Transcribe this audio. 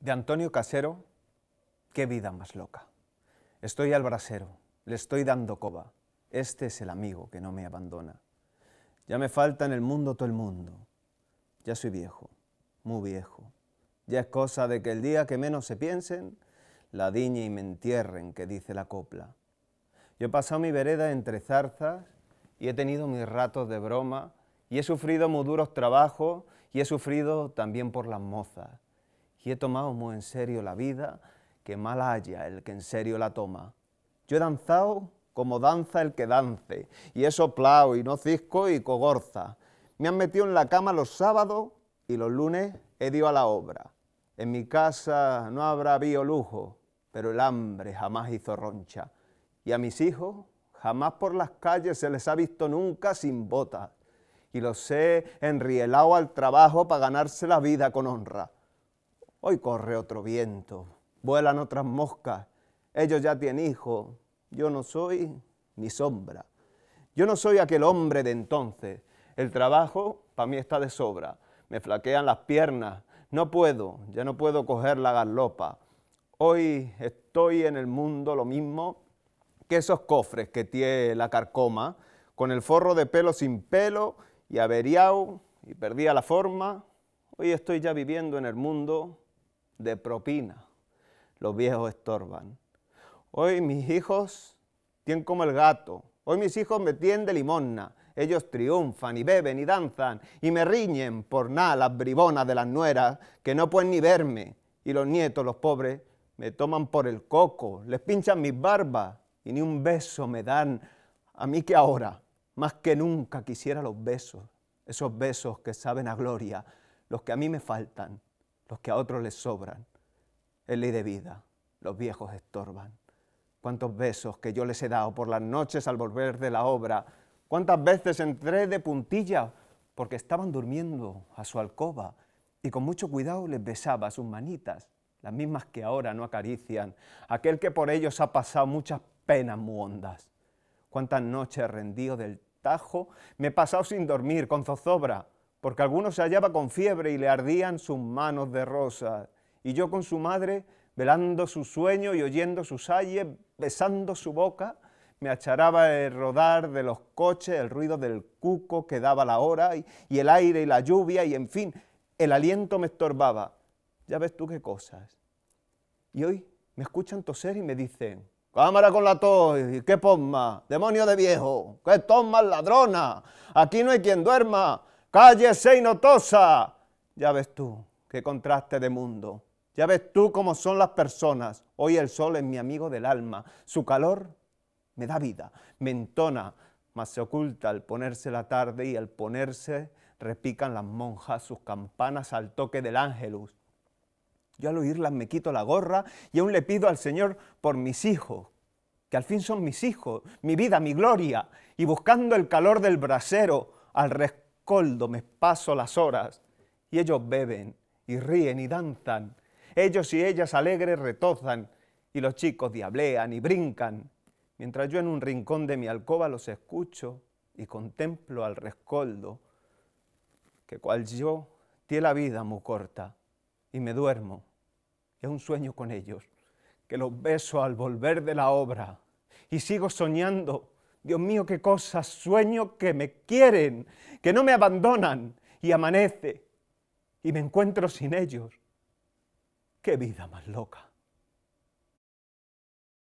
de Antonio Casero, qué vida más loca. Estoy al brasero, le estoy dando coba. Este es el amigo que no me abandona. Ya me falta en el mundo todo el mundo. Ya soy viejo, muy viejo. Ya es cosa de que el día que menos se piensen, la diñe y me entierren, que dice la copla. Yo he pasado mi vereda entre zarzas y he tenido mis ratos de broma y he sufrido muy duros trabajos y he sufrido también por las mozas y he tomado muy en serio la vida, que mal haya el que en serio la toma. Yo he danzado como danza el que dance, y he soplado y no cisco y cogorza. Me han metido en la cama los sábados y los lunes he ido a la obra. En mi casa no habrá habido lujo, pero el hambre jamás hizo roncha. Y a mis hijos jamás por las calles se les ha visto nunca sin botas. Y los he enrielado al trabajo para ganarse la vida con honra Hoy corre otro viento, vuelan otras moscas, ellos ya tienen hijos, yo no soy mi sombra. Yo no soy aquel hombre de entonces, el trabajo para mí está de sobra, me flaquean las piernas, no puedo, ya no puedo coger la galopa. Hoy estoy en el mundo lo mismo que esos cofres que tiene la carcoma, con el forro de pelo sin pelo y averiado y perdía la forma. Hoy estoy ya viviendo en el mundo de propina. Los viejos estorban. Hoy mis hijos tienen como el gato. Hoy mis hijos me de limosna. Ellos triunfan y beben y danzan y me riñen por nada las bribonas de las nueras que no pueden ni verme. Y los nietos, los pobres, me toman por el coco, les pinchan mis barbas y ni un beso me dan. A mí que ahora, más que nunca quisiera los besos, esos besos que saben a gloria, los que a mí me faltan los que a otros les sobran. Es ley de vida, los viejos estorban. Cuántos besos que yo les he dado por las noches al volver de la obra. Cuántas veces entré de puntilla porque estaban durmiendo a su alcoba y con mucho cuidado les besaba sus manitas, las mismas que ahora no acarician, aquel que por ellos ha pasado muchas penas muy hondas. Cuántas noches rendido del tajo me he pasado sin dormir, con zozobra, porque alguno se hallaba con fiebre y le ardían sus manos de rosa. Y yo con su madre, velando su sueño y oyendo sus ayes, besando su boca, me acharaba el rodar de los coches, el ruido del cuco que daba la hora, y, el aire y la lluvia, y en fin, el aliento me estorbaba. Ya ves tú qué cosas. Y hoy me escuchan toser y me dicen, Cámara con la tos, qué posma, demonio de viejo, qué tomas ladrona, aquí no hay quien duerma, cállese y notosa. Ya ves tú, qué contraste de mundo. Ya ves tú cómo son las personas. Hoy el sol es mi amigo del alma. Su calor me da vida, me entona, mas se oculta al ponerse la tarde y al ponerse repican las monjas sus campanas al toque del ángelus. Yo al oírlas me quito la gorra y aún le pido al Señor por mis hijos, que al fin son mis hijos, mi vida, mi gloria, y buscando el calor del brasero al, me paso las horas, y ellos beben y ríen y danzan, ellos y ellas alegres retozan, y los chicos diablean y brincan, mientras yo en un rincón de mi alcoba los escucho y contemplo al rescoldo, que cual yo tiene la vida muy corta, y me duermo, es un sueño con ellos, que los beso al volver de la obra, y sigo soñando Dios mío, qué cosas sueño que me quieren, que no me abandonan y amanece y me encuentro sin ellos. Qué vida más loca.